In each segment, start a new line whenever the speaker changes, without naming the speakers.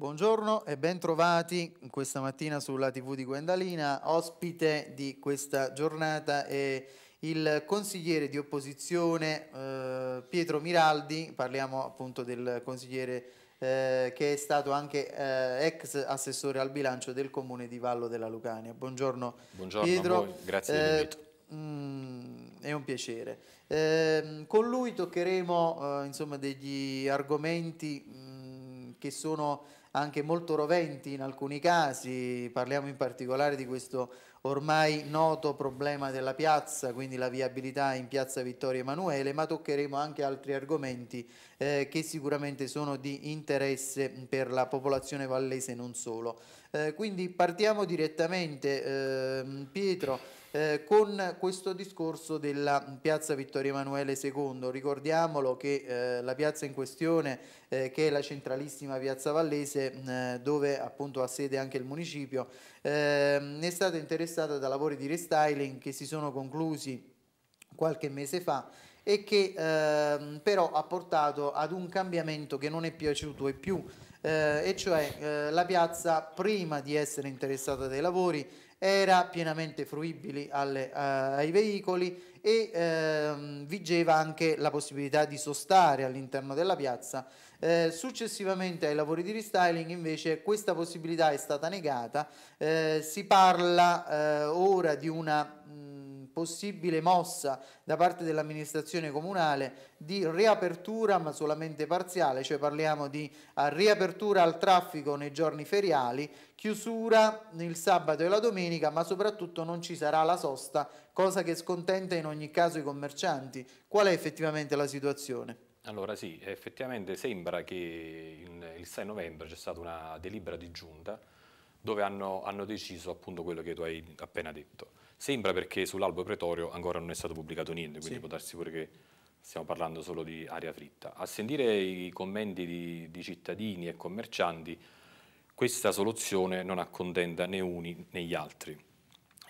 Buongiorno e bentrovati questa mattina sulla TV di Guendalina. Ospite di questa giornata è il consigliere di opposizione eh, Pietro Miraldi, parliamo appunto del consigliere eh, che è stato anche eh, ex assessore al bilancio del comune di Vallo della Lucania. Buongiorno,
Buongiorno Pietro. grazie dell'invito.
Eh, mm, è un piacere. Ehm, con lui toccheremo eh, insomma, degli argomenti mh, mm, che sono anche molto roventi in alcuni casi, parliamo in particolare di questo ormai noto problema della piazza, quindi la viabilità in piazza Vittorio Emanuele, ma toccheremo anche altri argomenti eh, che sicuramente sono di interesse per la popolazione vallese non solo. Eh, quindi partiamo direttamente, eh, Pietro eh, con questo discorso della piazza Vittorio Emanuele II. Ricordiamolo che eh, la piazza in questione, eh, che è la centralissima piazza Vallese, mm, dove appunto ha sede anche il municipio, eh, è stata interessata da lavori di restyling che si sono conclusi qualche mese fa e che ehm, però ha portato ad un cambiamento che non è piaciuto e più eh, e cioè eh, la piazza prima di essere interessata dai lavori era pienamente fruibile alle, uh, ai veicoli e ehm, vigeva anche la possibilità di sostare all'interno della piazza. Eh, successivamente ai lavori di restyling invece questa possibilità è stata negata, eh, si parla eh, ora di una... Mh, mm, possibile mossa da parte dell'amministrazione comunale di riapertura ma solamente parziale, cioè parliamo di eh, riapertura al traffico nei giorni feriali, chiusura il sabato e la domenica ma soprattutto non ci sarà la sosta, cosa che scontenta in ogni caso i commercianti. Qual è effettivamente la situazione?
Allora sì, effettivamente sembra che il 6 novembre c'è stata una delibera di giunta dove hanno, hanno deciso appunto quello che tu hai appena detto. Sembra perché sull'albo pretorio ancora non è stato pubblicato niente, quindi sì. può darsi pure che stiamo parlando solo di aria fritta. A sentire i commenti di, di cittadini e commercianti, questa soluzione non accontenta né uni né gli altri.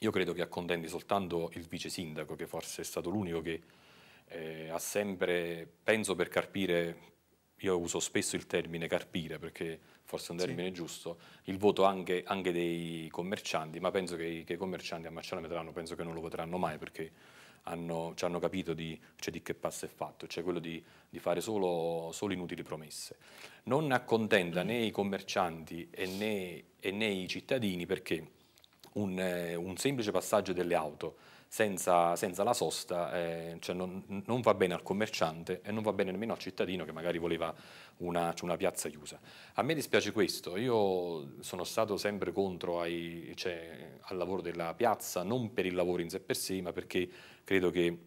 Io credo che accontenti soltanto il vice sindaco, che forse è stato l'unico che eh, ha sempre, penso per carpire io uso spesso il termine carpire perché forse è un termine sì. giusto, il voto anche, anche, dei commercianti, ma penso che, che i commercianti a Marciano Medrano penso che non lo voteranno mai perché hanno, ci hanno capito di, cioè di, che passo è fatto, cioè quello di, di fare solo, solo, inutili promesse. Non accontenta né i commercianti e né, e né i cittadini perché un, eh, un semplice passaggio delle auto senza, senza la sosta eh, cioè non, non, va bene al commerciante e non va bene nemmeno al cittadino che magari voleva una, cioè una piazza chiusa. A me dispiace questo, io sono stato sempre contro ai, cioè, al lavoro della piazza, non per il lavoro in sé per sé, ma perché credo che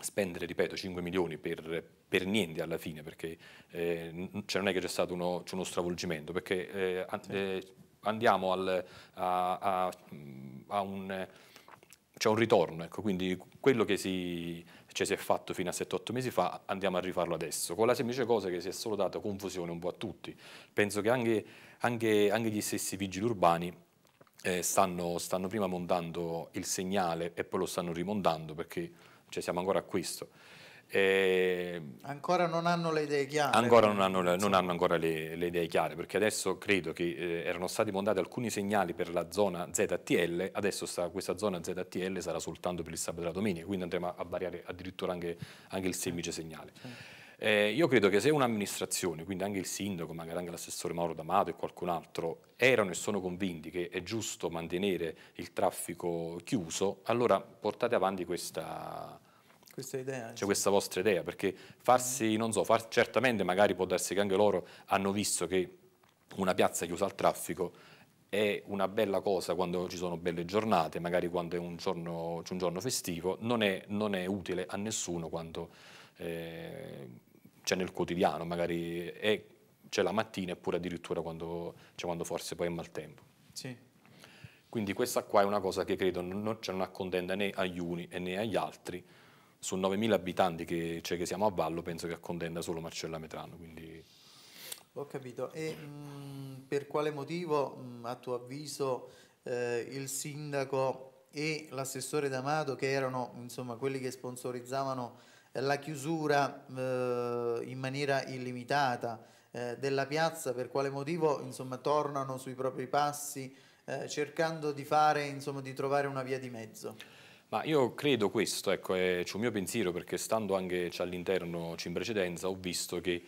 spendere, ripeto, 5 milioni per, per niente alla fine, perché eh, cioè non è che c'è stato uno, uno stravolgimento, perché eh, sì. Eh, andiamo al, a, a, a, un c'è un ritorno, ecco, quindi quello che ci cioè, si è fatto fino a 7-8 mesi fa andiamo a rifarlo adesso, con la semplice cosa che si è solo data confusione un po' a tutti. Penso che anche, anche, anche gli stessi vigili urbani eh, stanno, stanno, prima montando il segnale e poi lo stanno rimontando perché cioè, siamo ancora a questo. Eh, ancora non hanno le idee chiare. Ancora non hanno, non hanno ancora le, le, idee chiare, perché adesso credo che eh, erano stati mandati alcuni segnali per la zona ZTL, adesso sta, questa zona ZTL sarà soltanto per il sabato e la domenica, quindi andremo a, variare addirittura anche, anche il semplice segnale. Eh, io credo che se un'amministrazione, quindi anche il sindaco, magari anche l'assessore Mauro D'Amato e qualcun altro, erano e sono convinti che è giusto mantenere il traffico chiuso, allora portate avanti questa, questa idea. C'è cioè questa vostra idea, perché farsi, non so, far, certamente magari può darsi che anche loro hanno visto che una piazza chiusa al traffico è una bella cosa quando ci sono belle giornate, magari quando c'è un, un giorno festivo, non è, non è, utile a nessuno quando eh, c'è nel quotidiano, magari c'è la mattina eppure addirittura quando, cioè quando forse poi è maltempo. Sì. Quindi questa qua è una cosa che credo non, cioè non accontenta né agli uni né agli altri, su 9.000 abitanti che, cioè, che, siamo a Vallo penso che contenda solo Marcella Metrano. Quindi...
Ho capito. E mh, mm, per quale motivo, mh, mm, a tuo avviso, eh, il sindaco e l'assessore D'Amato, che erano insomma, quelli che sponsorizzavano la chiusura eh, in maniera illimitata eh, della piazza, per quale motivo insomma, tornano sui propri passi eh, cercando di, fare, insomma, di trovare una via di mezzo?
Ma io credo questo, ecco, è, c'è un mio pensiero perché stando anche all'interno in precedenza ho visto che,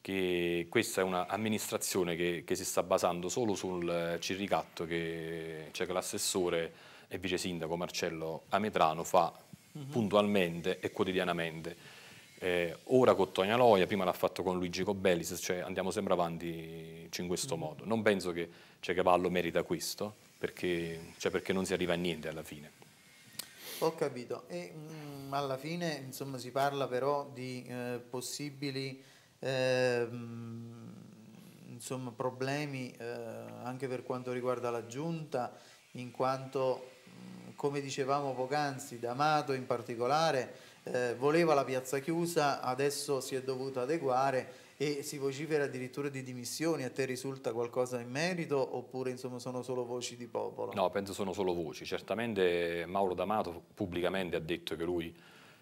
che questa è un'amministrazione che, che, si sta basando solo sul cirricatto che, cioè che l'assessore e vice sindaco Marcello Ametrano fa mm -hmm. puntualmente e quotidianamente. Eh, ora con Tonia Loia, prima l'ha fatto con Luigi Cobellis, cioè andiamo sempre avanti in questo mm -hmm. modo. Non penso che cioè, Cavallo merita questo, perché, cioè perché non si arriva a niente alla fine.
Ho capito. E mh, mm, alla fine insomma, si parla però di eh, possibili eh, insomma, problemi eh, anche per quanto riguarda la giunta, in quanto, mh, mm, come dicevamo poc'anzi, D'Amato in particolare eh, voleva la piazza chiusa, adesso si è dovuto adeguare e si vocifera addirittura di dimissioni, a te risulta qualcosa in merito oppure insomma sono solo voci di popolo? No,
penso sono solo voci, certamente Mauro D'Amato pubblicamente ha detto che lui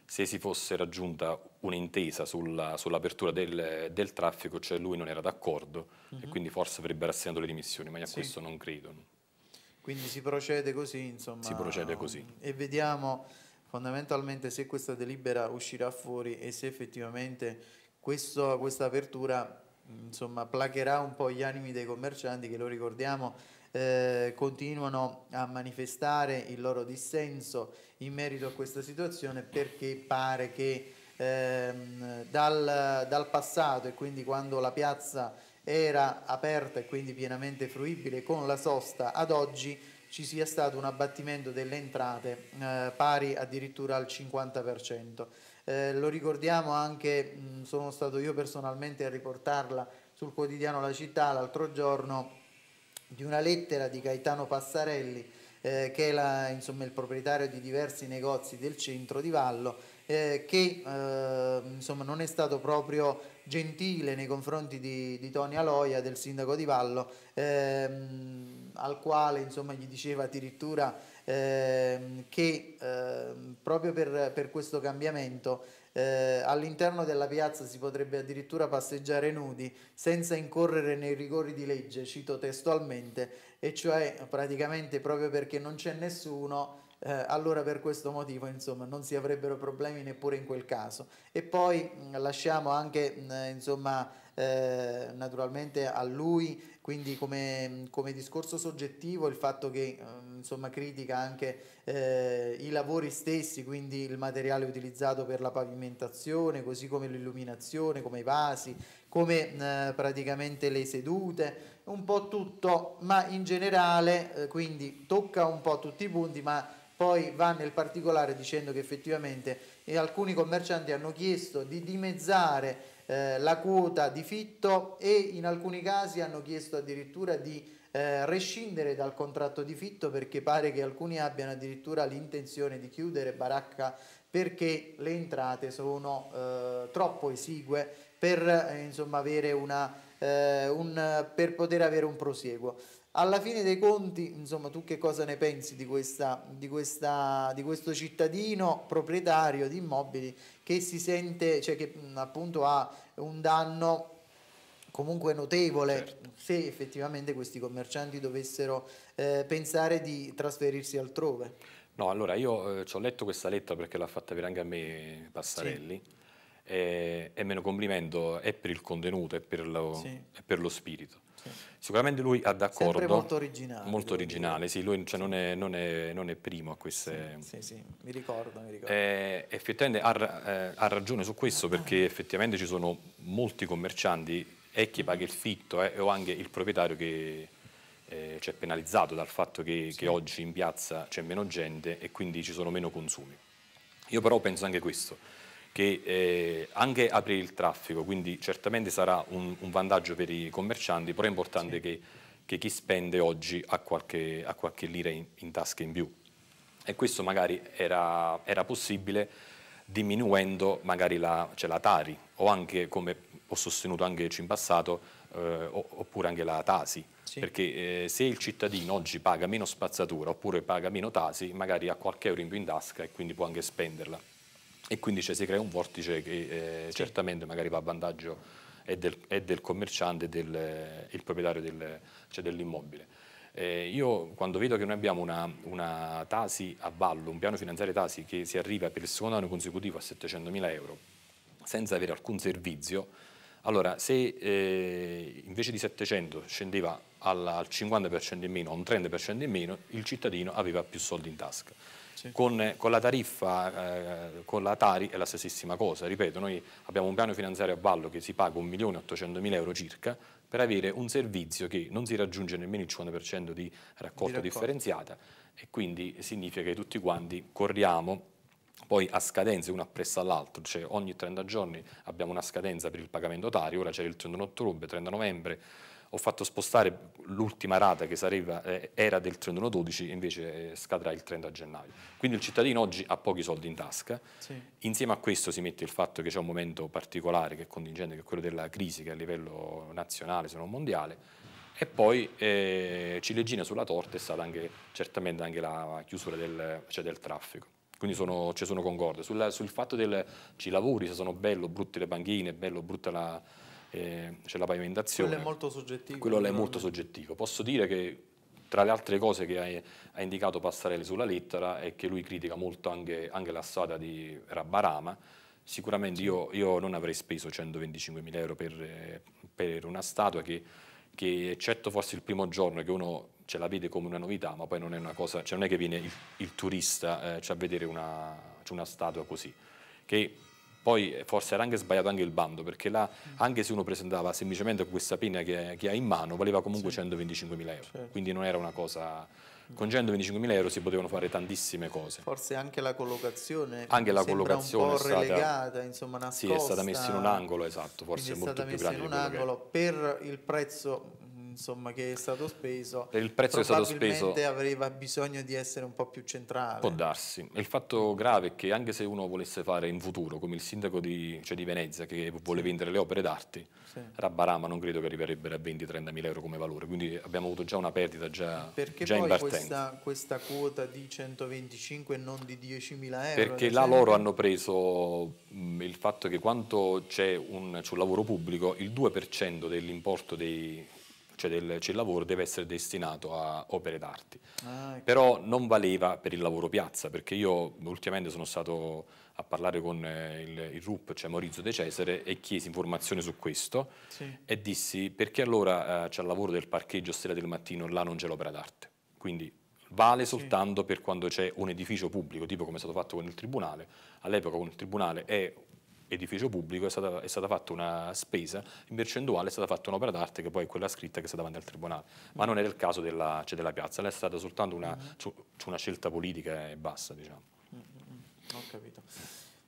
se si fosse raggiunta un'intesa sull'apertura del, del, traffico, cioè lui non era d'accordo uh -huh. e mhm. quindi forse avrebbe rassegnato le dimissioni, ma io a sì. questo non credo.
Quindi si procede così, insomma. Si procede così. E vediamo fondamentalmente se questa delibera uscirà fuori e se effettivamente questo, questa apertura mm, insomma, placherà un po' gli animi dei commercianti che, lo ricordiamo, eh, continuano a manifestare il loro dissenso in merito a questa situazione perché pare che ehm, dal, dal passato e quindi quando la piazza era aperta e quindi pienamente fruibile con la sosta ad oggi ci sia stato un abbattimento delle entrate eh, pari addirittura al 50% eh, lo ricordiamo anche, mh, sono stato io personalmente a riportarla sul quotidiano La Città l'altro giorno, di una lettera di Gaetano Passarelli, eh, che è la, insomma, il proprietario di diversi negozi del centro di Vallo, eh, che eh, insomma, non è stato proprio gentile nei confronti di, di Tony Aloia, del sindaco di Vallo, ehm, al quale insomma, gli diceva addirittura Ehm, che eh, proprio per, per, questo cambiamento eh, all'interno della piazza si potrebbe addirittura passeggiare nudi senza incorrere nei rigori di legge, cito testualmente, e cioè praticamente proprio perché non c'è nessuno eh, allora per questo motivo insomma, non si avrebbero problemi neppure in quel caso. E poi mh, mm, lasciamo anche mh, mm, insomma, eh, naturalmente a lui, quindi come, come, discorso soggettivo il fatto che eh, insomma, critica anche eh, i lavori stessi, quindi il materiale utilizzato per la pavimentazione, così come l'illuminazione, come i vasi, come eh, praticamente le sedute, un po' tutto, ma in generale quindi tocca un po' tutti i punti, ma poi va nel particolare dicendo che effettivamente alcuni commercianti hanno chiesto di dimezzare eh, la quota di fitto e in alcuni casi hanno chiesto addirittura di eh, rescindere dal contratto di fitto perché pare che alcuni abbiano addirittura l'intenzione di chiudere baracca perché le entrate sono eh, troppo esigue per, eh, insomma, una, eh, un, per poter avere un prosieguo. Alla fine dei conti, insomma, tu che cosa ne pensi di, questa, di, questa, di questo cittadino proprietario di immobili che si sente, cioè che appunto ha un danno comunque notevole certo. se effettivamente questi commercianti dovessero eh, pensare di trasferirsi altrove?
No, allora io eh, ci ho letto questa lettera perché l'ha fatta avere anche a me Passarelli. Sì. E, e me lo complimento è per il contenuto e per lo, sì. per lo spirito Sicuramente lui ha d'accordo. Sempre molto originale. Molto originale, dire. sì, lui cioè, non, è, non, è, non, è, primo a queste... Sì, sì, sì mi ricordo, mi ricordo. Eh, effettivamente ha, eh, ha, ragione su questo ah, perché ah. effettivamente ci sono molti commercianti, è chi paga il fitto eh, o anche il proprietario che eh, cioè, penalizzato dal fatto che, sì. che oggi in piazza c'è meno gente e quindi ci sono meno consumi. Io però penso anche questo, che eh, anche aprire il traffico, quindi certamente sarà un, un vantaggio per i commercianti, però è importante sì. che, che, chi spende oggi ha qualche, ha qualche lira in, in, tasca in più. E questo magari era, era possibile diminuendo magari la, cioè la, Tari o anche, come ho sostenuto anche in passato, eh, oppure anche la Tasi. Sì. Perché eh, se il cittadino oggi paga meno spazzatura oppure paga meno Tasi, magari ha qualche euro in più in tasca e quindi può anche spenderla e quindi cioè, si crea un vortice che eh, sì. certamente magari va a vantaggio è del, è del commerciante e del eh, proprietario del, cioè dell'immobile. Eh, io quando vedo che noi abbiamo una, una, Tasi a ballo, un piano finanziario Tasi che si arriva per il secondo anno consecutivo a 700.000 euro senza avere alcun servizio, allora se eh, invece di 700 scendeva alla, al 50% in meno, a un 30% in meno, il cittadino aveva più soldi in tasca sì. con, con, la tariffa, eh, con la Tari è la stessissima cosa, ripeto, noi abbiamo un piano finanziario a ballo che si paga 1.800.000 euro circa per avere un servizio che non si raggiunge nemmeno il 50% di raccolta di differenziata e quindi significa che tutti quanti corriamo poi a scadenze uno appresso all'altro, cioè ogni 30 giorni abbiamo una scadenza per il pagamento tari, ora c'è il 31 ottobre, 30 novembre, ho fatto spostare l'ultima rata che sarebbe, eh, era del 31-12, invece eh, scadrà il 30 gennaio. Quindi il cittadino oggi ha pochi soldi in tasca, sì. insieme a questo si mette il fatto che c'è un momento particolare che è contingente, che è quello della crisi che è a livello nazionale se non mondiale, e poi eh, ciliegina sulla torta è stata anche, certamente anche la chiusura del, cioè del traffico. Quindi sono, ci cioè sono concorde. Sul, sul fatto del ci lavori, se sono bello, brutte le banchine, bello, brutta la eh, c'è la pavimentazione. Quello è molto soggettivo. Quello è molto soggettivo. Posso dire che tra le altre cose che hai, ha indicato Passarelli sulla lettera è che lui critica molto anche, anche la strada di Rabbarama. Sicuramente sì. io, io, non avrei speso 125 mila euro per, per una statua che, che, eccetto forse il primo giorno che uno ce la vede come una novità, ma poi non è una cosa, cioè non è che viene il, il turista eh, cioè a vedere una, cioè una statua così. Che poi eh, forse era anche sbagliato anche il bando, perché là, mm. anche se uno presentava semplicemente questa pena che, che ha in mano, valeva comunque sì. 125.000 euro, sì. Certo. quindi non era una cosa... Mm. Con 125.000 euro si potevano fare tantissime cose. Forse
anche la collocazione. Anche la collocazione è stata relegata, insomma, nascosta. Sì, è stata messa in un angolo, esatto, forse molto più grande. È stata messa in un angolo per il prezzo insomma, che è stato speso, per il prezzo che è stato speso Probabilmente avrebbe bisogno di essere un po' più centrale. Può
darsi. Il fatto grave è che anche se uno volesse fare in futuro, come il sindaco di, cioè di Venezia, che vuole sì. vendere le opere d'arte, sì. Rabbarama non credo che arriverebbe a 20-30 mila euro come valore, quindi abbiamo avuto già una perdita già, Perché già poi questa,
questa, quota di 125 e non di 10 mila euro? Perché là loro hanno
preso il fatto che quanto c'è sul lavoro pubblico, il 2% dell'importo dei cioè, del, cioè, il lavoro deve essere destinato a opere d'arte. Ah, ecco. Però non valeva per il lavoro piazza, perché io ultimamente sono stato a parlare con eh, il, il RUP, cioè Maurizio De Cesare, e chiesi informazioni su questo sì. e dissi perché allora eh, c'è il lavoro del parcheggio stella del mattino, là non c'è l'opera d'arte. Quindi vale sì. soltanto per quando c'è un edificio pubblico, tipo come è stato fatto con il Tribunale. All'epoca con il Tribunale è edificio pubblico è stata, è stata, fatta una spesa, in percentuale è stata fatta un'opera d'arte che poi è quella scritta che è stata davanti al tribunale, ma non era il caso della, cioè della piazza, è stata soltanto una, mm-hmm. su, su una, scelta politica e bassa diciamo. Mm-hmm. Ho capito.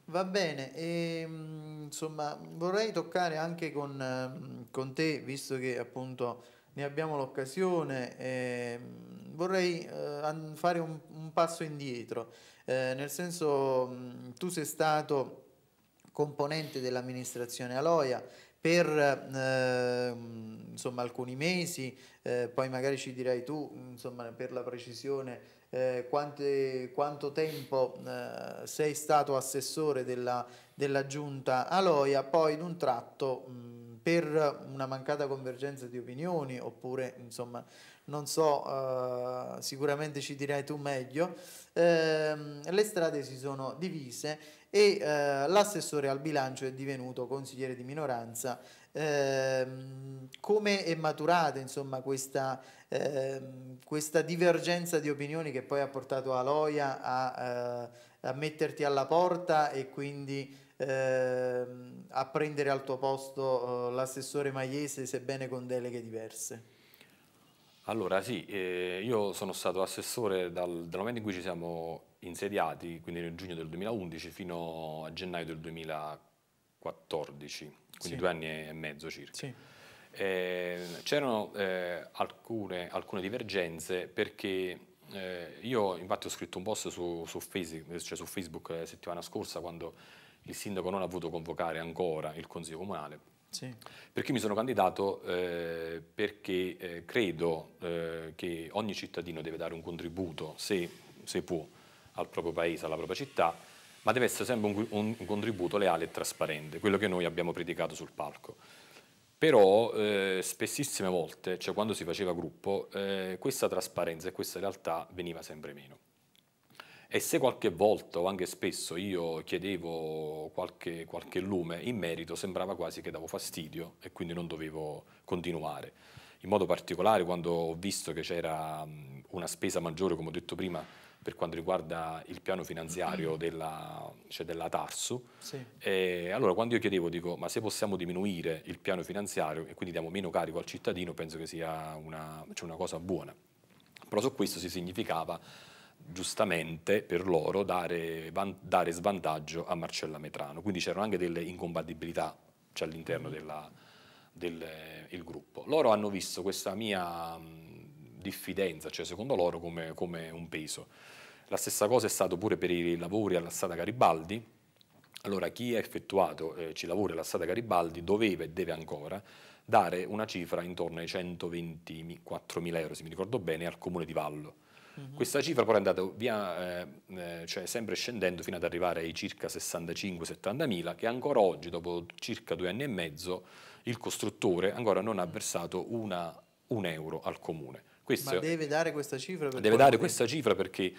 Va bene, e, ehm, insomma vorrei toccare anche con, ehm, con, te, visto che appunto ne abbiamo l'occasione, ehm, vorrei eh, fare un, un, passo indietro, eh, nel senso mm, tu sei stato componente dell'amministrazione Aloia per eh, insomma, alcuni mesi, eh, poi magari ci dirai tu insomma, per la precisione eh, quante, quanto tempo eh, sei stato assessore della, della giunta Aloia, poi in un tratto... Mh, mm, per una mancata convergenza di opinioni oppure insomma non so, eh, sicuramente ci dirai tu meglio, eh, le strade si sono divise e eh, l'assessore al bilancio è divenuto consigliere di minoranza. Ehm, come è maturata insomma, questa, ehm, questa, divergenza di opinioni che poi ha portato Aloia a, eh, a metterti alla porta e quindi ehm, a prendere al tuo posto eh, l'assessore Maiese, sebbene con deleghe diverse?
Allora sì, eh, io sono stato assessore dal, dal, momento in cui ci siamo insediati, quindi nel giugno del 2011 fino a gennaio del 2014, quindi sì. due anni e mezzo circa. Sì. Eh, c'erano eh, alcune, alcune, divergenze perché eh, io infatti ho scritto un post su, su, Facebook, cioè su Facebook la eh, settimana scorsa quando il sindaco non ha voluto convocare ancora il Consiglio Comunale. Sì. Perché mi sono candidato? Eh, perché eh, credo eh, che ogni cittadino deve dare un contributo, se, se, può, al proprio paese, alla propria città, ma deve essere sempre un, un, un contributo leale e trasparente, quello che noi abbiamo predicato sul palco. Però eh, spessissime volte, cioè quando si faceva gruppo, eh, questa trasparenza e questa realtà veniva sempre meno. E se qualche volta o anche spesso io chiedevo qualche, qualche lume in merito, sembrava quasi che davo fastidio e quindi non dovevo continuare. In modo particolare quando ho visto che c'era una spesa maggiore, come ho detto prima, per quanto riguarda il piano finanziario della, cioè della Tarsu. Sì. E allora quando io chiedevo, dico, ma se possiamo diminuire il piano finanziario e quindi diamo meno carico al cittadino, penso che sia una, cioè una cosa buona. Però su questo si significava giustamente per loro dare, dare svantaggio a Marcella Metrano. Quindi c'erano anche delle incompatibilità cioè all'interno mm. del gruppo. Loro hanno visto questa mia mm, diffidenza, cioè secondo loro come, come, un peso. La stessa cosa è stato pure per i lavori alla strada Garibaldi. Allora chi ha effettuato eh, ci lavori alla strada Garibaldi doveva e deve ancora dare una cifra intorno ai 124.000 euro, se mi ricordo bene, al comune di Vallo -huh. Mm-hmm. Questa cifra poi è andata via, eh, eh, cioè sempre scendendo fino ad arrivare ai circa 65-70 mila, che ancora oggi, dopo circa due anni e mezzo, il costruttore ancora non ha versato una, un euro al comune. Questo, Ma deve
dare questa cifra?
deve dare questa cifra perché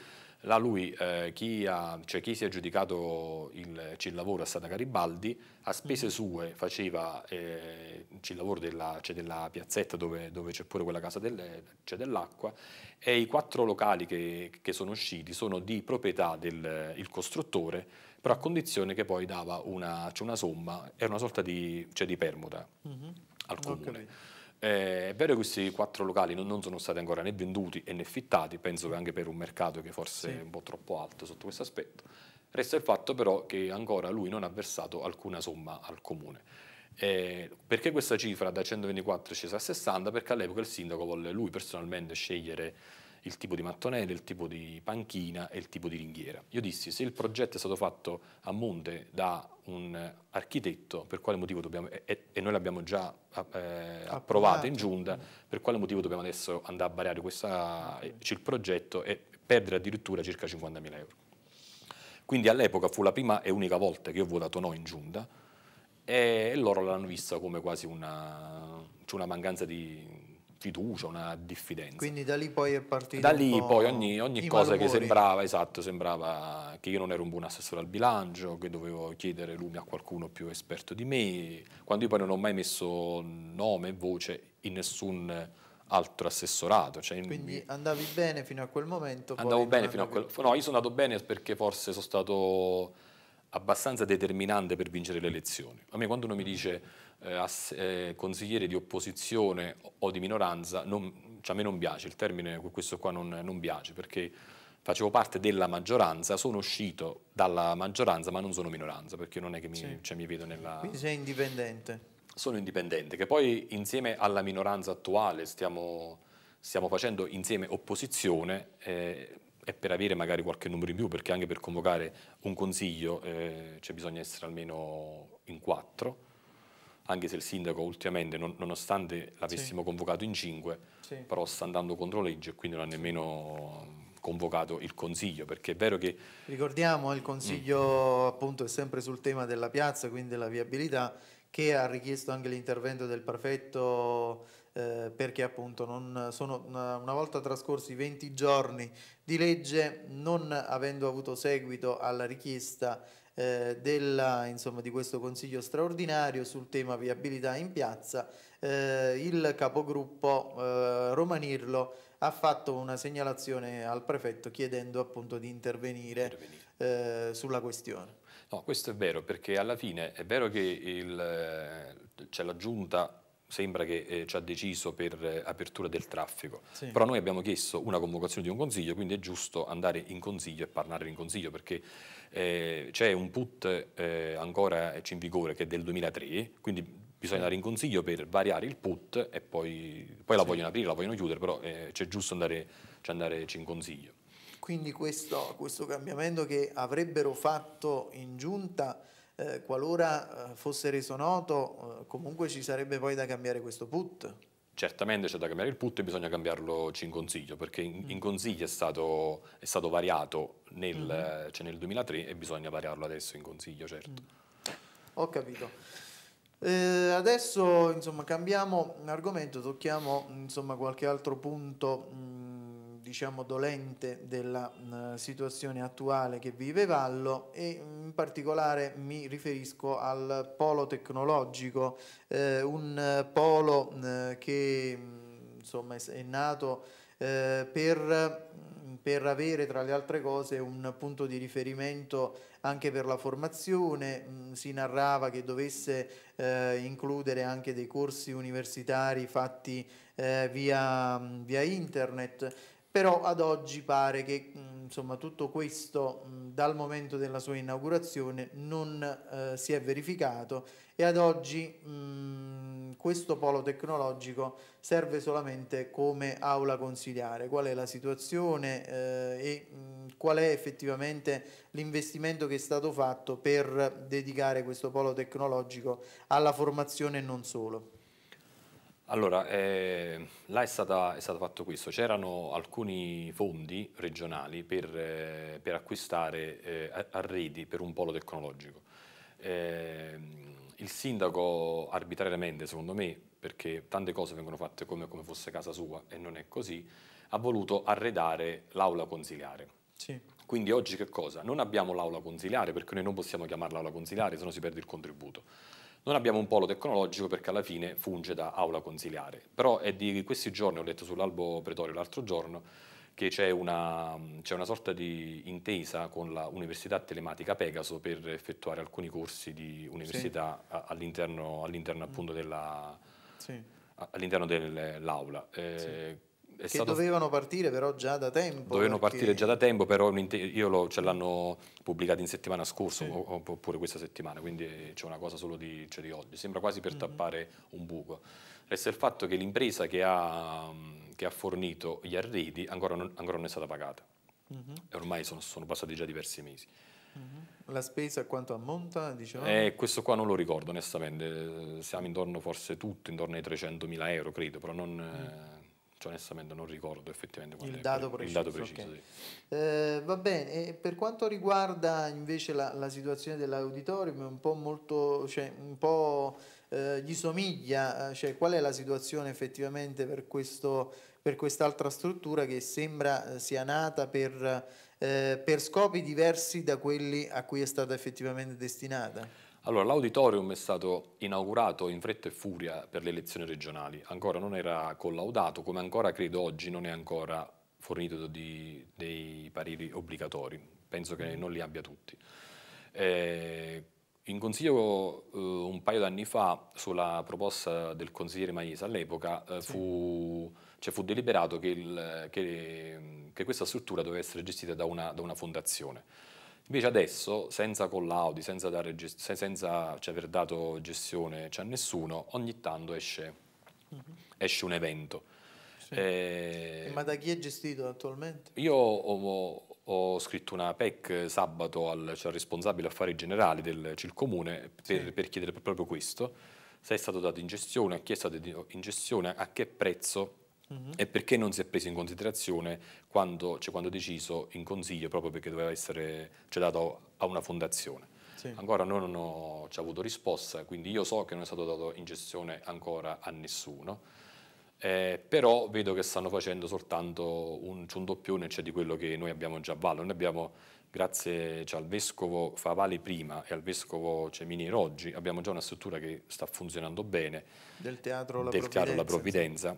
Là lui, eh, chi, ha, cioè chi, si è aggiudicato il lavoro a Santa Garibaldi, a spese mm. sue faceva eh, il lavoro della, cioè della piazzetta dove, dove c'è pure quella casa del, cioè dell'acqua e i quattro locali che, che sono usciti sono di proprietà del costruttore, però a condizione che poi dava una, cioè una somma, era una sorta di, cioè di permuta mm -hmm. al comune. Okay. Eh, è vero che questi quattro locali non, non, sono stati ancora né venduti né fittati, penso che anche per un mercato che forse sì. è un po' troppo alto sotto questo aspetto. Resta il fatto però che ancora lui non ha versato alcuna somma al comune. Eh, perché questa cifra da 124 è scesa a 60? Perché all'epoca il sindaco volle lui personalmente scegliere il tipo di mattonelle, il tipo di panchina e il tipo di ringhiera. Io dissi se il progetto è stato fatto a monte da un architetto, per quale motivo dobbiamo, e, e noi l'abbiamo già eh, approvato in giunta, per quale motivo dobbiamo adesso andare a variare questa, il progetto e perdere addirittura circa 50.000 euro. Quindi all'epoca fu la prima e unica volta che io ho votato no in giunta e loro l'hanno vista come quasi una, cioè una mancanza di, fiducia, una diffidenza. Quindi da lì poi è partito. Da lì poi ogni, ogni cosa che sembrava, esatto, sembrava che io non ero un buon assessore al bilancio, che dovevo chiedere lumi a qualcuno più esperto di me, quando io poi non ho mai messo nome e voce in nessun altro assessorato. Cioè Quindi in...
andavi bene fino a quel momento? Andavo bene fino a quel... No, io
sono andato bene perché forse sono stato abbastanza determinante per vincere le elezioni. A me quando uno mi dice eh, eh, consigliere di opposizione o di minoranza, non, cioè a me non piace, il termine questo qua non, non piace, perché facevo parte della maggioranza, sono uscito dalla maggioranza ma non sono minoranza, perché non è che mi, sì. cioè, mi vedo nella... Quindi
sei indipendente.
Sono indipendente, che poi insieme alla minoranza attuale stiamo, stiamo facendo insieme opposizione. Eh, è per avere magari qualche numero in più, perché anche per convocare un consiglio eh, cioè bisogna essere almeno in quattro, anche se il sindaco ultimamente, non, nonostante l'avessimo sì. convocato in cinque, sì. però sta andando contro legge e quindi non ha nemmeno convocato il Consiglio, perché è vero che...
Ricordiamo il
Consiglio mm. appunto
è sempre sul tema della piazza, quindi della viabilità, che ha richiesto anche l'intervento del prefetto eh, perché appunto sono, una, volta trascorsi 20 giorni di legge, non avendo avuto seguito alla richiesta eh, della, insomma, di questo Consiglio straordinario sul tema viabilità in piazza, eh, il capogruppo eh, Romanirlo ha fatto una segnalazione al prefetto chiedendo appunto di intervenire, intervenire. Eh, sulla questione.
No, questo è vero perché alla fine è vero che c'è la giunta sembra che eh, ci ha deciso per eh, apertura del traffico, sì. però noi abbiamo chiesto una convocazione di un consiglio, quindi è giusto andare in consiglio e parlare in consiglio perché eh, c'è un put eh, ancora eh, in vigore che è del 2003, quindi bisogna andare in consiglio per variare il put e poi, poi la sì. vogliono aprire, la vogliono chiudere, però eh, c'è giusto andare, cioè andare in consiglio.
Quindi questo, questo cambiamento che avrebbero fatto in giunta eh, qualora eh, fosse reso noto, eh, comunque ci sarebbe poi da cambiare questo put.
Certamente c'è da cambiare il put e bisogna cambiarlo in consiglio, perché in, in mm. consiglio è stato, è stato variato nel, mm cioè nel, 2003 e bisogna variarlo adesso in consiglio, certo. Mm.
Ho capito. Eh, adesso insomma, cambiamo argomento, tocchiamo insomma, qualche altro punto mh, mm, diciamo, dolente della situazione attuale che vive Vallo e in particolare mi riferisco al polo tecnologico, eh, un eh, polo eh, che insomma, è nato eh, per, per avere tra le altre cose un punto di riferimento anche per la formazione, si narrava che dovesse eh, includere anche dei corsi universitari fatti eh, via, via, internet però ad oggi pare che mm, insomma, tutto questo mm, dal momento della sua inaugurazione non eh, si è verificato e ad oggi mh, mm, questo polo tecnologico serve solamente come aula consigliare qual è la situazione eh, e mh, qual è effettivamente l'investimento che è stato fatto per dedicare questo polo tecnologico alla formazione e non solo.
Allora, eh, là è, stata, è, stato fatto questo, c'erano alcuni fondi regionali per, eh, per acquistare eh, arredi per un polo tecnologico. Eh, il sindaco arbitrariamente, secondo me, perché tante cose vengono fatte come, come fosse casa sua e non è così, ha voluto arredare l'aula consiliare. Sì. Quindi oggi che cosa? Non abbiamo l'aula consiliare perché noi non possiamo chiamarla aula consiliare, se no si perde il contributo non abbiamo un polo tecnologico perché alla fine funge da aula consiliare, però è di questi giorni, ho letto sull'albo pretorio l'altro giorno, che c'è una, una, sorta di intesa con l'Università Telematica Pegaso per effettuare alcuni corsi di università sì. all'interno, all mm. della... Sì all'interno dell'aula. Eh, sì che stato...
dovevano partire però già da tempo. Dovevano perché... partire già
da tempo, però io ce l'hanno pubblicato in settimana scorsa sì. oppure questa settimana, quindi c'è una cosa solo di, cioè di, oggi. Sembra quasi per mm -hmm. tappare un buco. Resta il fatto che l'impresa che, che ha, fornito gli arredi ancora non, ancora non è stata pagata. Mm -hmm. E ormai sono, sono passati già diversi mesi.
Mm-hmm. La spesa quanto ammonta? Eh,
questo qua non lo ricordo onestamente, siamo intorno forse tutto, intorno ai 300.000 euro credo, però non, mm cioè, onestamente non ricordo effettivamente il dato, preciso, il dato preciso. Okay. Sì.
Eh, va bene, e per quanto riguarda invece la, la situazione dell'auditorium, un po', molto, cioè, un po eh, gli somiglia, eh, cioè, qual è la situazione effettivamente per, quest'altra struttura che sembra eh, sia nata per, eh, per scopi diversi da quelli a cui è stata effettivamente destinata?
Allora, l'auditorium è stato inaugurato in fretta e furia per le elezioni regionali, ancora non era collaudato, come ancora credo oggi non è ancora fornito di, dei pareri obbligatori, penso che non li abbia tutti. Eh, in consiglio eh, un paio d'anni fa, sulla proposta del consigliere Maiesa all'epoca, eh, fu, cioè, fu, deliberato che, il, che, che, questa struttura doveva essere gestita da una, da una fondazione Invece adesso, senza collaudi, senza, dare, senza cioè, aver dato gestione cioè a nessuno, ogni tanto esce, uh mm-hmm. -huh. esce un evento. Sì. Eh,
Ma da chi è gestito attualmente?
Io ho, ho scritto una PEC sabato al cioè, responsabile affari generali del Comune per, sì. per chiedere proprio questo, se è stato dato in gestione, a chi è stato in gestione, a che prezzo Mm-hmm. E perché non si è preso in considerazione quando, cioè, quando deciso in consiglio, proprio perché doveva essere cioè, dato a una fondazione. Sì. Ancora non, non ho, ci ha avuto risposta, quindi io so che non è stato dato in gestione ancora a nessuno. Eh, però vedo che stanno facendo soltanto un, un doppione cioè, di quello che noi abbiamo già a Vallo. Noi abbiamo, grazie cioè, al vescovo Favale prima e al vescovo Ceminiero cioè, oggi, abbiamo già una struttura che sta funzionando bene. Del Teatro La del Provvidenza. Teatro La Provvidenza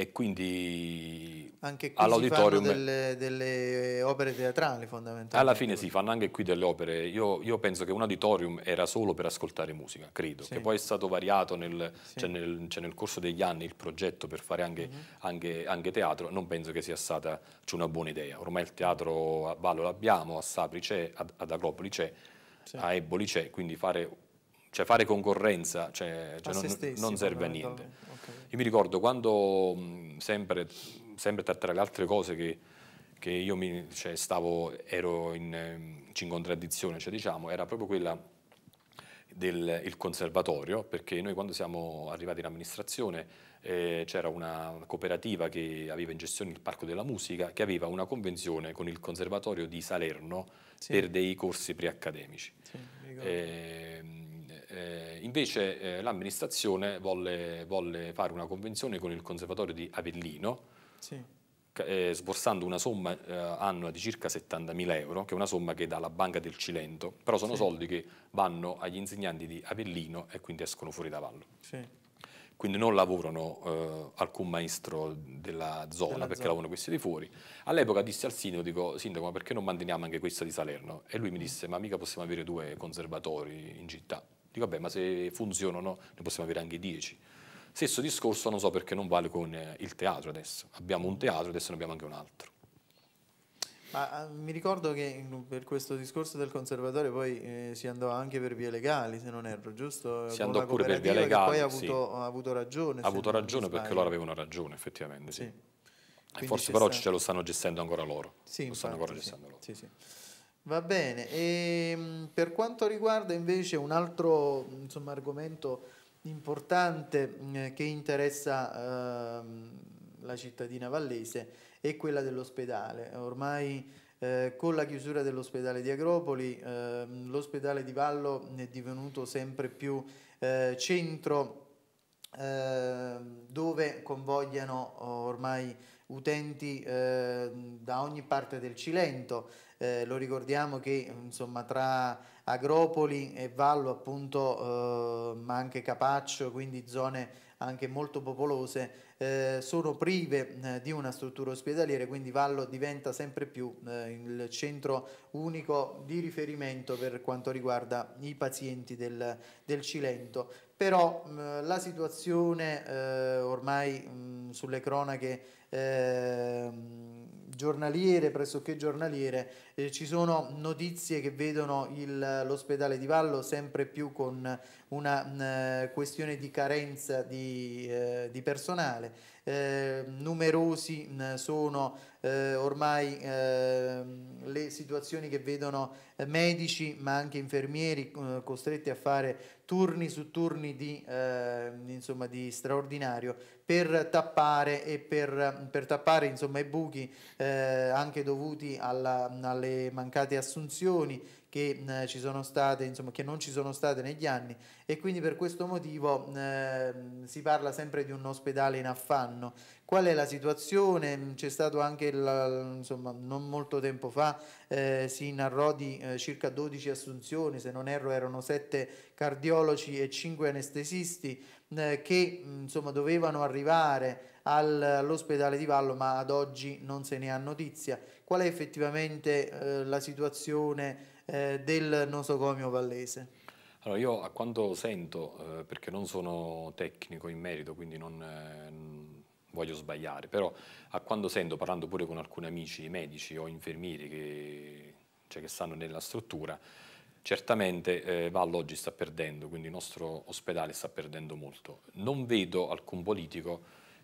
e quindi anche qui all'auditorium
delle, delle, opere teatrali fondamentalmente
alla fine si fanno anche qui delle opere io, io penso che un auditorium era solo per ascoltare musica credo sì. che poi è stato variato nel, sì. cioè nel, cioè nel, corso degli anni il progetto per fare anche, mm -hmm. anche, anche teatro non penso che sia stata una buona idea ormai il teatro a Vallo l'abbiamo a Sapri c'è ad, ad Agropoli c'è sì. a Eboli c'è quindi fare cioè fare concorrenza cioè, cioè non, stessi, non, serve a niente. Okay. Io mi ricordo quando, mm, sempre, sempre tra, le altre cose che, che io mi, cioè, stavo, ero in, mm, in contraddizione, cioè, diciamo, era proprio quella del conservatorio, perché noi quando siamo arrivati in amministrazione eh, c'era una cooperativa che aveva in gestione il Parco della Musica, che aveva una convenzione con il Conservatorio di Salerno sì. per dei corsi preaccademici. Sì, invece eh, l'amministrazione volle, volle, fare una convenzione con il Conservatorio di Avellino, sì. eh, sborsando una somma eh, annua di circa 70.000 euro, che è una somma che dà la Banca del Cilento, però sono sì. soldi che vanno agli insegnanti di Avellino e quindi escono fuori da Vallo. Sì. Quindi non lavorano eh, alcun maestro della zona, della perché zona. lavorano questi di fuori. All'epoca disse al sindaco, dico, sindaco, ma perché non manteniamo anche questa di Salerno? E lui mi disse, ma mica possiamo avere due conservatori in città. Dico, vabbè, ma se funzionano ne possiamo avere anche 10. Stesso discorso, non so perché non vale con eh, il teatro adesso. Abbiamo un teatro, adesso ne abbiamo anche un altro.
Ma, ah, mi ricordo che per questo discorso del conservatorio poi eh, si andò anche per vie legali, se non erro, giusto? Si andò pure per vie legali. Poi ha avuto, sì. ha avuto ragione. Ha avuto ragione perché loro
avevano ragione, effettivamente. Sì. sì. forse però ce lo stanno gestendo ancora loro. Sì, lo stanno infatti, ancora gestendo loro. Sì, sì.
Va bene, e ehm, per quanto riguarda invece un altro insomma, argomento importante mm, che interessa eh, la cittadina vallese è quella dell'ospedale. Ormai eh, con la chiusura dell'ospedale di Agropoli eh, l'ospedale di Vallo è divenuto sempre più eh, centro ehm, dove convogliano ormai utenti eh, da ogni parte del Cilento. Eh, lo ricordiamo che insomma, tra Agropoli e Vallo, appunto, eh, ma anche Capaccio, quindi zone anche molto popolose, eh, sono prive eh, di una struttura ospedaliera, quindi Vallo diventa sempre più eh, il centro unico di riferimento per quanto riguarda i pazienti del, del Cilento però mh, la situazione eh, ormai mh, sulle cronache eh, giornaliere, pressoché giornaliere, eh, ci sono notizie che vedono l'ospedale di Vallo sempre più con una mh, questione di carenza di, eh, di personale, ehm, numerosi sono eh, ormai eh, le situazioni che vedono eh, medici ma anche infermieri eh, costretti a fare turni su turni di, ehm, insomma, di straordinario per tappare, e per, per tappare insomma, i buchi eh, anche dovuti alla, alle mancate assunzioni che, eh, ci sono state, insomma, che non ci sono state negli anni e quindi per questo motivo eh, si parla sempre di un ospedale in affanno. Qual è la situazione? Mm, c'è stato anche, la, insomma, non molto tempo fa, eh, si narrò di eh, circa 12 assunzioni, se non erro erano 7 cardiologi e 5 anestesisti mm, che mm, insomma, dovevano arrivare all'ospedale di Vallo, ma ad oggi non se ne ha notizia. Qual è effettivamente eh, la situazione eh, del nosocomio
vallese? Allora io a quanto sento, eh, perché non sono tecnico in merito, quindi non, eh, voglio sbagliare, però a quanto sento, parlando pure con alcuni amici medici o infermieri che, cioè, che stanno nella struttura, Certamente eh, Vallo oggi sta perdendo, quindi il nostro ospedale sta perdendo molto. Non vedo alcun politico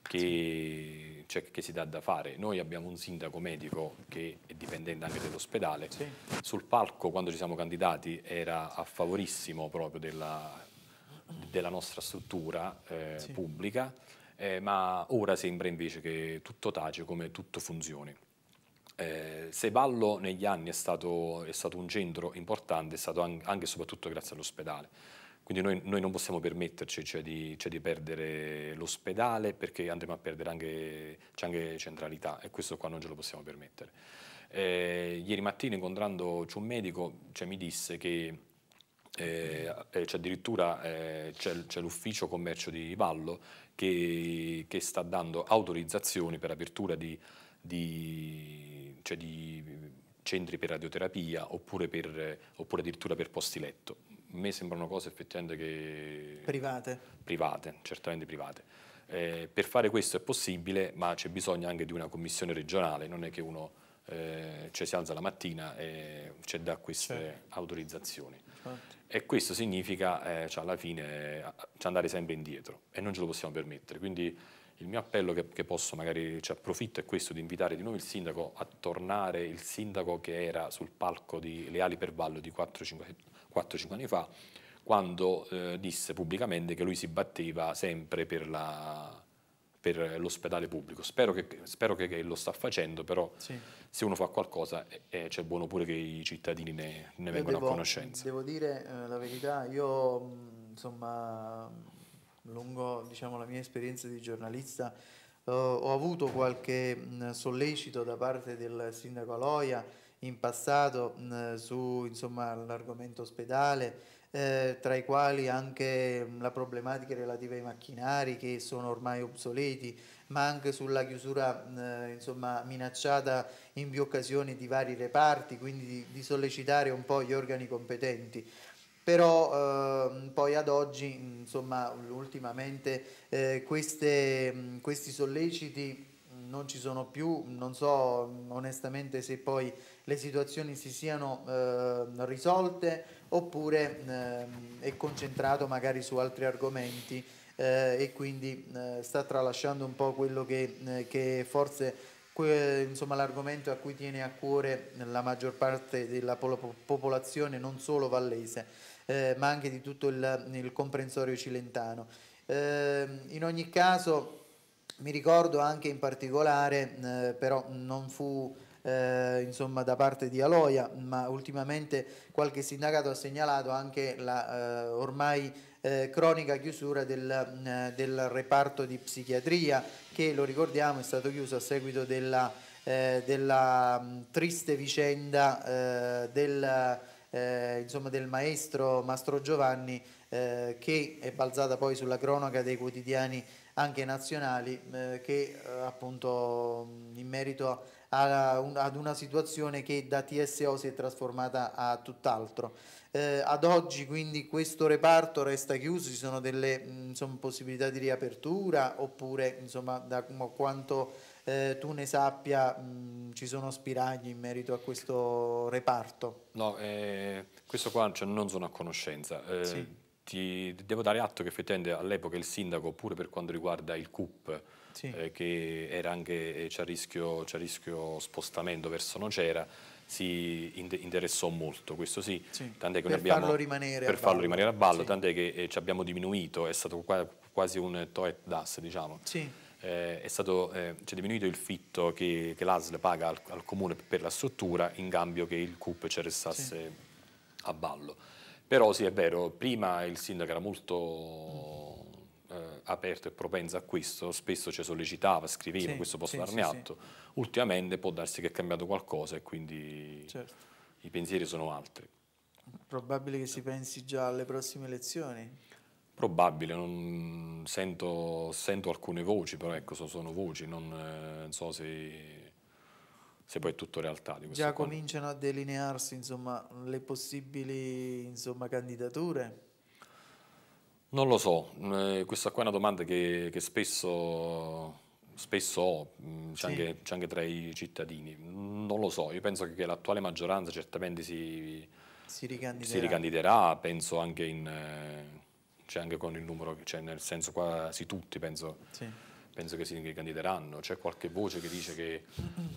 che, cioè, che, si dà da fare. Noi abbiamo un sindaco medico che è dipendente anche dell'ospedale. Sì. Sul palco, quando ci siamo candidati, era a favorissimo proprio della, della nostra struttura eh, sì. pubblica, eh, ma ora sembra invece che tutto tace come tutto funzioni. Eh, Seballo negli anni è stato, è stato, un centro importante, è stato anche e soprattutto grazie all'ospedale quindi noi, noi non possiamo permetterci cioè, di, cioè, di, perdere l'ospedale perché andremo a perdere anche, anche, centralità e questo qua non ce lo possiamo permettere. Eh, ieri mattina incontrandoci un medico cioè, mi disse che eh, eh c'è addirittura eh, c'è, l'ufficio commercio di Vallo che, che, sta dando autorizzazioni per apertura di, di, cioè di centri per radioterapia oppure, per, oppure addirittura per posti letto a me sembrano cose effettivamente che... Private. Private, certamente private. Eh, per fare questo è possibile, ma c'è bisogno anche di una commissione regionale, non è che uno eh, cioè si alza la mattina e c'è da queste certo. autorizzazioni. Certo. E questo significa, eh, cioè alla fine, eh, andare sempre indietro e non ce lo possiamo permettere. Quindi il mio appello che, che posso magari, cioè approfitto, è questo di invitare di nuovo il sindaco a tornare il sindaco che era sul palco di Le Ali per Vallo di 4-5 anni fa, quando eh, disse pubblicamente che lui si batteva sempre per la, per l'ospedale pubblico. Spero, che, spero che, che, lo sta facendo, però sì. se uno fa qualcosa eh, eh, c'è cioè, buono pure che i cittadini ne, ne vengano devo, a conoscenza.
Devo dire eh, la verità, io insomma lungo diciamo, la mia esperienza di giornalista eh, ho avuto qualche mh, sollecito da parte del sindaco Aloia in passato mh, su l'argomento ospedale, eh, tra i quali anche la problematica relativa ai macchinari che sono ormai obsoleti, ma anche sulla chiusura eh, insomma, minacciata in più occasioni di vari reparti, quindi di, di sollecitare un po' gli organi competenti però eh, poi ad oggi, insomma, ultimamente eh, queste, questi solleciti non ci sono più, non so onestamente se poi le situazioni si siano eh, risolte oppure ehm, è concentrato magari su altri argomenti eh, e quindi eh, sta tralasciando un po' quello che, eh, che forse insomma, l'argomento a cui tiene a cuore la maggior parte della popolazione non solo vallese eh, ma anche di tutto il, il comprensorio cilentano. Eh, in ogni caso mi ricordo anche in particolare, eh, però non fu eh, insomma, da parte di Aloia, ma ultimamente qualche sindacato ha segnalato anche la eh, ormai eh, cronica chiusura del, eh, del, reparto di psichiatria che, lo ricordiamo, è stato chiuso a seguito della, eh, della triste vicenda del eh, insomma, del maestro Mastro Giovanni eh, che è balzata poi sulla cronaca dei quotidiani anche nazionali eh, che eh, appunto in merito a, ad una situazione che da TSO si è trasformata a tutt'altro. Eh, ad oggi quindi questo reparto resta chiuso, ci sono delle insomma, possibilità di riapertura oppure insomma, da quanto eh, tu ne sappia, mh, mm, ci sono spiragli in merito a questo reparto?
No, eh, questo qua cioè, non sono a conoscenza. Eh, sì. Ti devo dare atto che effettivamente all'epoca il sindaco, pure per quanto riguarda il CUP, sì. Eh, che era anche eh, c'è rischio, rischio, spostamento verso Nocera, si interessò molto, questo sì, sì. tant'è che per, abbiamo, farlo rimanere, per farlo rimanere a ballo, sì. tant'è che eh, ci abbiamo diminuito, è stato quasi un toet das, diciamo. Sì eh, è stato eh, cioè diminuito il fitto che, che l'ASL paga al, al, comune per la struttura in cambio che il CUP ci restasse sì. a ballo. Però sì, è vero, prima il sindaco era molto eh, aperto e propenso a questo, spesso ci sollecitava, scriveva, sì, questo posso sì, darne atto. Ultimamente può darsi che è cambiato qualcosa e quindi certo. i pensieri sono altri.
Probabile che si pensi già alle prossime elezioni,
Probabile, non sento, sento, alcune voci, però ecco, sono voci, non so se, se poi è tutto realtà. Già qua.
cominciano a delinearsi insomma, le possibili insomma, candidature?
Non lo so, eh, questa qua è una domanda che, che spesso, spesso, ho, mm, c'è, sì. anche, anche, tra i cittadini, non lo so, io penso che l'attuale maggioranza certamente si,
si, ricandiderà. si ricandiderà.
penso anche in... Eh, c'è cioè, anche con il numero che cioè, nel senso quasi tutti penso, sì. penso che si candideranno. C'è qualche voce che dice che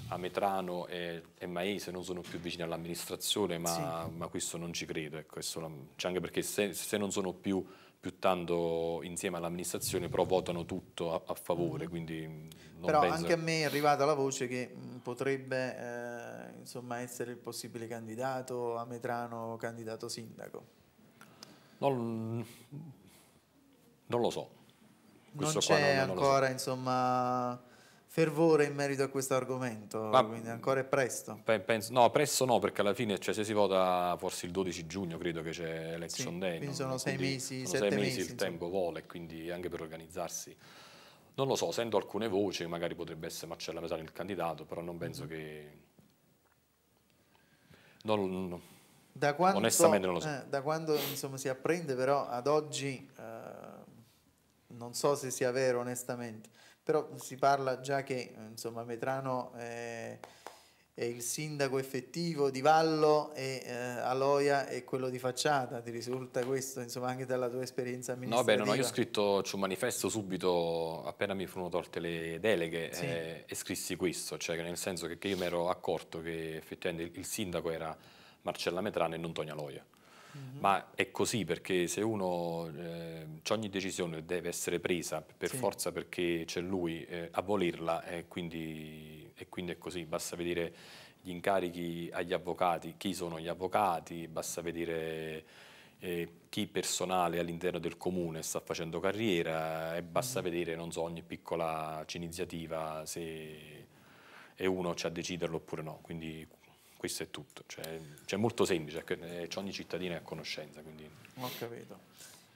Ametrano e, e Maese non sono più vicini all'amministrazione, ma, sì. ma, questo non ci credo. Ecco, c'è cioè, anche perché se, se, non sono più, più tanto insieme all'amministrazione, però votano tutto a, a favore. Mm-hmm. però penso... anche a
me è arrivata la voce che mm, potrebbe eh, insomma, essere il possibile candidato a Metrano candidato sindaco.
Non, non lo so. Questo non c'è non, ancora,
so. insomma, fervore in merito a questo argomento, Ma quindi ancora è presto.
Penso, no, presto no, perché alla fine, cioè, se si vota forse il 12 giugno, credo che c'è Election sì, Day. Quindi sono sei quindi, mesi, sono sette sei mesi, mesi il tempo sì. vola e quindi anche per organizzarsi. Non lo so, sento alcune voci, magari potrebbe essere Marcella Mesani il candidato, però non penso mm -hmm. che... Non,
da quanto, Onestamente non lo so. Eh, da quando insomma, si apprende però ad oggi, eh, non so se sia vero onestamente, però si parla già che insomma, Metrano è, è, il sindaco effettivo di Vallo e eh, Aloia è quello di facciata, ti risulta questo insomma, anche dalla tua esperienza amministrativa? No, beh, no, io ho
scritto un manifesto subito appena mi furono tolte le deleghe sì. Eh, e scrissi questo, cioè nel senso che, che io mi ero accorto che effettivamente il sindaco era Marcella Metrana e non Tonia Loia. Mm -hmm. Ma è così perché se uno, eh, ogni decisione deve essere presa per sì. forza perché c'è lui eh, a volerla e quindi, e quindi è così, basta vedere gli incarichi agli avvocati, chi sono gli avvocati, basta vedere eh, chi personale all'interno del comune sta facendo carriera e basta mm. vedere, non so, ogni piccola iniziativa se è uno c'è a deciderlo oppure no. Quindi questo è tutto, cioè, cioè molto semplice, c'è ecco, eh, ogni cittadino è a conoscenza. Quindi. Ho capito.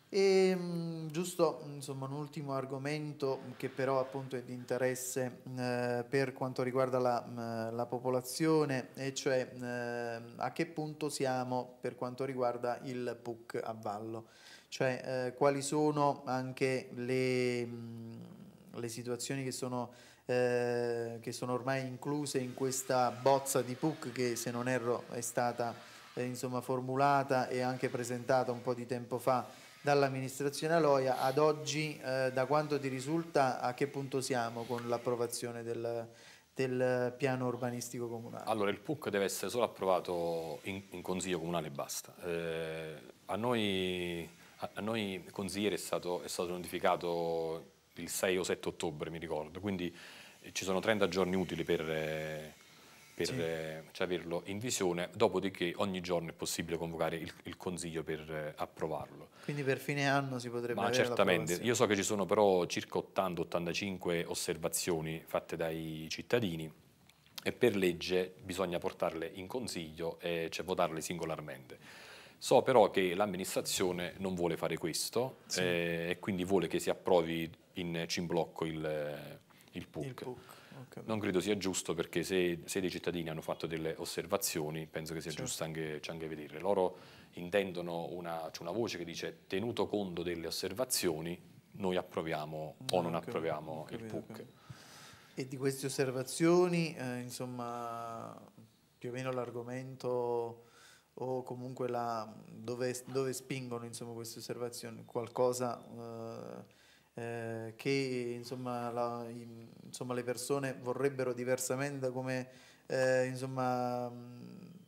E, ehm, giusto insomma, un ultimo argomento che però appunto è di interesse eh, per quanto riguarda la, mm, la popolazione, e cioè eh, a che punto siamo per quanto riguarda il PUC a vallo, cioè eh, quali sono anche le, mm, le situazioni che sono eh, che sono ormai incluse in questa bozza di PUC che se non erro è stata eh, insomma, formulata e anche presentata un po' di tempo fa dall'amministrazione Aloia, ad oggi eh, da quanto ti risulta a che punto siamo con l'approvazione del, del piano urbanistico comunale?
Allora il PUC deve essere solo approvato in, in consiglio comunale e basta. Eh, a, noi, a, a noi consigliere è stato, è stato notificato il 6 o 7 ottobre, mi ricordo, quindi eh, ci sono 30 giorni utili per, eh, per sì. Eh, cioè, averlo in visione, dopodiché ogni giorno è possibile convocare il, il Consiglio per approvarlo.
Quindi per fine anno si potrebbe... Ma certamente, io
so che ci sono però circa 80-85 osservazioni fatte dai cittadini e per legge bisogna portarle in Consiglio e cioè, votarle singolarmente. So però che l'amministrazione non vuole fare questo sì. eh, e quindi vuole che si approvi in cimblocco il, il PUC. Il PUC. Okay. Non credo sia giusto perché se, se, dei cittadini hanno fatto delle osservazioni penso che sia certo. giusto anche, anche vedere. Loro intendono una, c'è una voce che dice tenuto conto delle osservazioni noi approviamo no, o ah, non okay, approviamo okay, il PUC.
E di queste osservazioni, eh, insomma, più o meno l'argomento o comunque la, dove, dove, spingono insomma, queste osservazioni? Qualcosa... Eh, eh, che insomma, la, insomma, le persone vorrebbero diversamente come eh, insomma,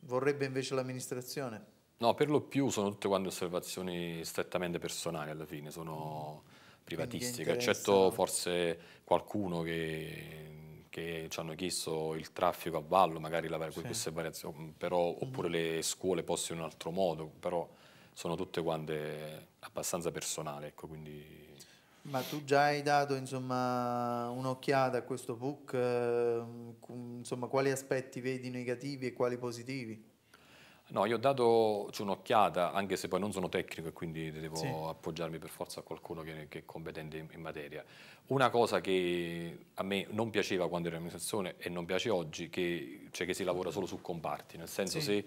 vorrebbe invece l'amministrazione?
No, per lo più sono tutte quante osservazioni strettamente personali alla fine, sono privatistiche, eccetto forse qualcuno che, che, ci hanno chiesto il traffico a vallo, magari la, sì. queste variazioni, però, mm-hmm. oppure mm. le scuole poste in un altro modo, però sono tutte quante abbastanza personali, ecco, quindi
ma tu già hai dato insomma, un'occhiata a questo book, ehm, insomma, quali aspetti vedi negativi e quali positivi?
No, io ho dato cioè, un'occhiata, anche se poi non sono tecnico e quindi devo sì. appoggiarmi per forza a qualcuno che, che è competente in, in, materia. Una cosa che a me non piaceva quando ero in amministrazione e non piace oggi, che, cioè che si lavora solo su comparti, nel senso sì. se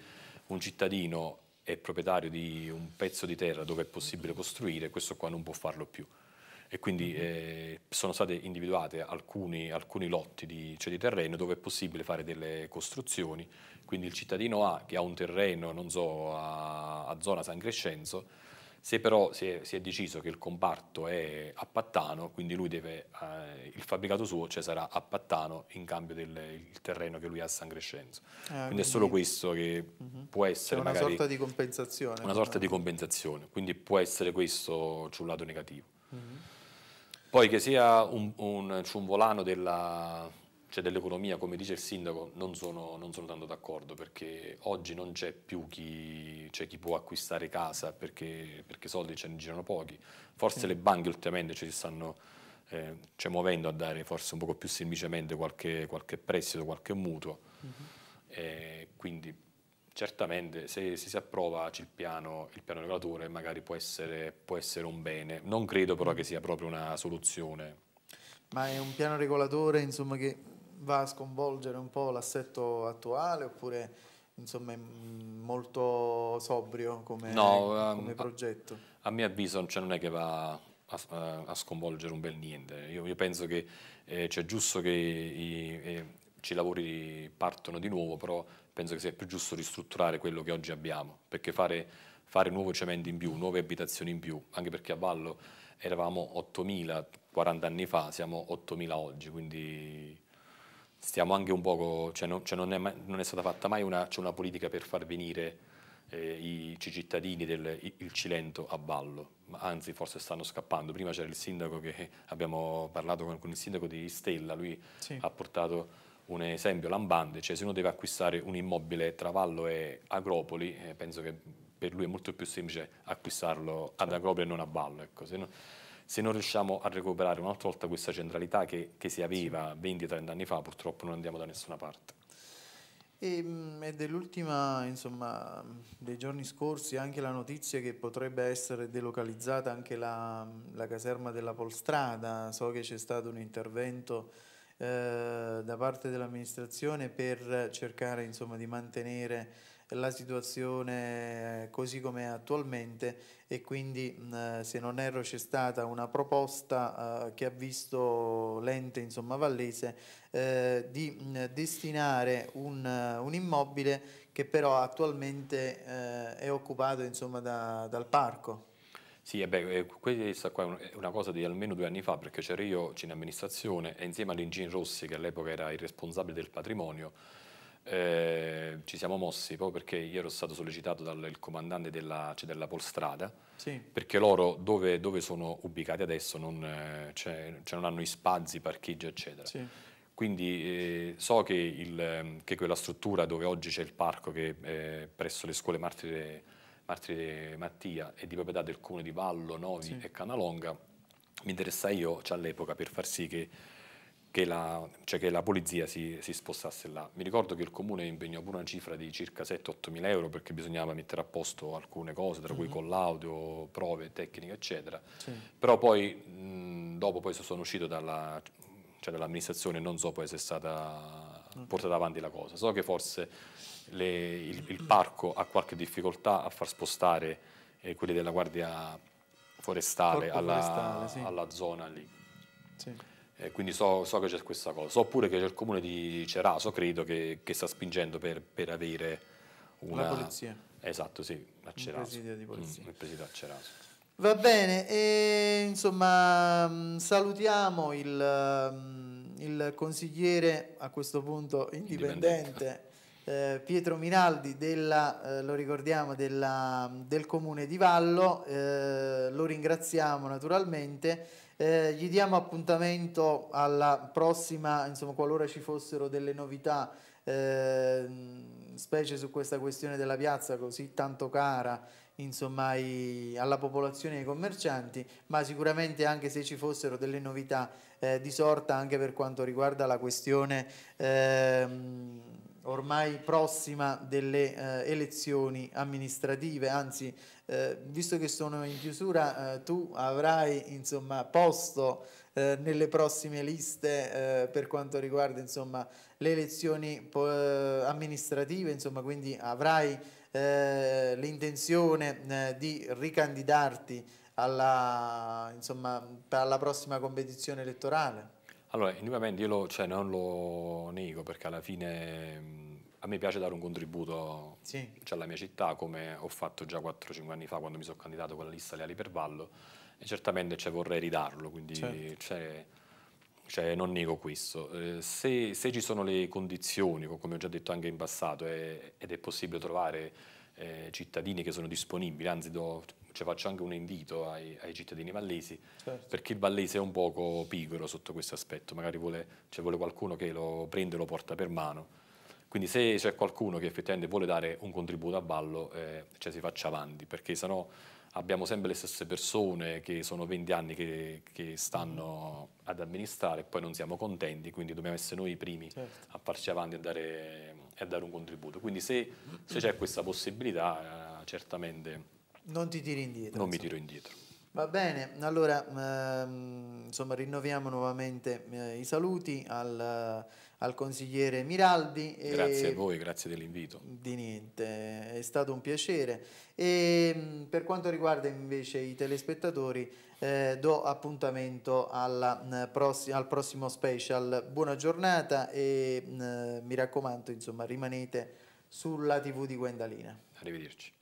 un cittadino è proprietario di un pezzo di terra dove è possibile costruire, questo qua non può farlo più e quindi eh, sono state individuate alcuni, alcuni lotti di, cioè di, terreno dove è possibile fare delle costruzioni, quindi il cittadino A che ha un terreno, non so, a, a zona San Crescenzo, se però si è, si è, deciso che il comparto è a Pattano, quindi deve, eh, il fabbricato suo cioè, sarà a Pattano in cambio del terreno che lui ha a San Crescenzo. Ah, quindi, quindi, è solo questo che uh -huh. può essere una sorta di compensazione. Una sorta di diciamo. compensazione, quindi può essere questo sul lato negativo. Uh -huh. Poi che sia un, un ciumvolano cioè dell'economia, cioè dell come dice il sindaco, non sono, non sono tanto d'accordo perché oggi non c'è più chi, cioè chi, può acquistare casa perché, perché soldi ce ne girano pochi. Forse sì. Mm. le banche ultimamente ci stanno eh, cioè, muovendo a dare forse un poco più semplicemente qualche, qualche prestito, qualche mutuo. Uh mm-hmm. -huh. eh, quindi Certamente, se, se si approva il piano, il piano regolatore magari può essere, può essere un bene. Non credo però che mm. sia proprio una soluzione.
Ma è un piano regolatore insomma, che va a sconvolgere un po' l'assetto attuale oppure insomma, è mm, molto sobrio come, no, come um, progetto?
A, a, mio avviso cioè, non è che va a, eh, a sconvolgere un bel niente. Io, io penso che eh, c'è cioè, giusto che i, i, i, ci lavori partono di nuovo, però penso che sia più giusto ristrutturare quello che oggi abbiamo, perché fare, fare nuovo cemento in più, nuove abitazioni in più, anche perché a Vallo eravamo 8.000 40 anni fa, siamo 8.000 oggi, quindi stiamo anche un poco, cioè non, cioè non, è, mai, non è, stata fatta mai una, cioè una politica per far venire eh, i, i, cittadini del il Cilento a Vallo, anzi forse stanno scappando. Prima c'era il sindaco che abbiamo parlato con, con il sindaco di Stella, lui sì. ha portato un esempio lambante, cioè se uno deve acquistare un immobile tra Vallo e Agropoli, eh, penso che per lui è molto più semplice acquistarlo ad certo. Agropoli e non a Vallo. Ecco. Se, no, se, non riusciamo a recuperare un'altra volta questa centralità che, che si aveva 20-30 anni fa, purtroppo non andiamo da nessuna parte.
E, ehm, dell'ultima, insomma, dei giorni scorsi anche la notizia che potrebbe essere delocalizzata anche la, la caserma della Polstrada, so che c'è stato un intervento eh, da parte dell'amministrazione per cercare insomma, di mantenere la situazione eh, così come è attualmente e quindi eh, se non erro c'è stata una proposta che ha visto l'ente insomma, vallese di destinare un, un, immobile che però attualmente è occupato insomma, da, dal
parco. Sì, beh, eh, questa qua è una cosa di almeno due anni fa, perché c'ero io in amministrazione e insieme all'Ingin Rossi, che all'epoca era il responsabile del patrimonio, eh, ci siamo mossi proprio perché io ero stato sollecitato dal comandante della, cioè della Polstrada, sì. perché loro dove, dove, sono ubicati adesso non, eh, cioè, cioè non hanno i spazi, parcheggi, eccetera. Sì. Quindi eh, so che, il, che, quella struttura dove oggi c'è il parco che eh, presso le scuole martire Martire Mattia e di proprietà del comune di Vallo, Novi sì. e Canalonga, mi interessai io cioè, all'epoca per far sì che, che, la, cioè, che la, polizia si, si, spostasse là. Mi ricordo che il comune impegnò pure una cifra di circa 7-8 mila euro perché bisognava mettere a posto alcune cose, tra mm -hmm. cui mm-hmm. collaudio, prove, tecniche, eccetera. Sì. Però poi, mh, dopo poi sono uscito dalla, cioè dall'amministrazione non so poi se è stata portata avanti la cosa. So che forse le, il, il, parco ha qualche difficoltà a far spostare eh, quelli della guardia forestale, alla, forestale sì. alla, zona lì. Sì. Eh, quindi so, so che c'è questa cosa. So pure che c'è il comune di Ceraso, credo, che, che sta spingendo per, per, avere una... La polizia. Esatto, sì, a Ceraso. Il presidio di polizia. Mm, il presidio a Ceraso.
Va bene, e, insomma mm, salutiamo il, mm, il, consigliere a questo punto indipendente, indipendente eh, Pietro Minaldi della, eh, lo ricordiamo, della, del comune di Vallo, eh, lo ringraziamo naturalmente, eh, gli diamo appuntamento alla prossima, insomma qualora ci fossero delle novità eh, specie su questa questione della piazza così tanto cara insomma, ai, alla popolazione e ai commercianti, ma sicuramente anche se ci fossero delle novità eh, di sorta anche per quanto riguarda la questione ehm, ormai prossima delle eh, elezioni amministrative, anzi eh, visto che sono in chiusura eh, tu avrai insomma, posto eh, nelle prossime liste eh, per quanto riguarda insomma, le elezioni eh, amministrative, insomma, quindi avrai l'intenzione di ricandidarti alla, alla prossima competizione elettorale?
Allora, indubbiamente io lo, cioè, non lo nego perché alla fine a me piace dare un contributo sì. cioè, alla mia città come ho fatto già 4-5 anni fa quando mi sono candidato con la lista Leali per Vallo e certamente cioè, vorrei ridarlo, quindi certo. Cioè, cioè, non nego questo. Eh, se, se, ci sono le condizioni, come ho già detto anche in passato, è, ed è possibile trovare eh, cittadini che sono disponibili, anzi do, cioè faccio anche un invito ai, ai cittadini vallesi, certo. perché il vallese è un poco pigro sotto questo aspetto, magari vuole, cioè vuole qualcuno che lo prende e lo porta per mano. Quindi se c'è qualcuno che effettivamente vuole dare un contributo a ballo, eh, cioè si faccia avanti, perché sennò abbiamo sempre le stesse persone che sono 20 anni che, che stanno ad amministrare e poi non siamo contenti, quindi dobbiamo essere noi i primi certo. a farci avanti e a dare e dare un contributo. Quindi se, se c'è questa possibilità, eh, certamente...
Non ti tiri indietro. Non insomma. mi tiro indietro. Va bene, allora ehm, insomma, rinnoviamo nuovamente eh, i saluti al, al consigliere Miraldi. Grazie a
voi, grazie dell'invito. Di
niente, è stato un piacere. E, ehm, per quanto riguarda invece i telespettatori, eh, do appuntamento alla, mm, prossima, al prossimo special. Buona giornata e eh, mi raccomando, insomma, rimanete sulla TV di Guendalina.
Arrivederci.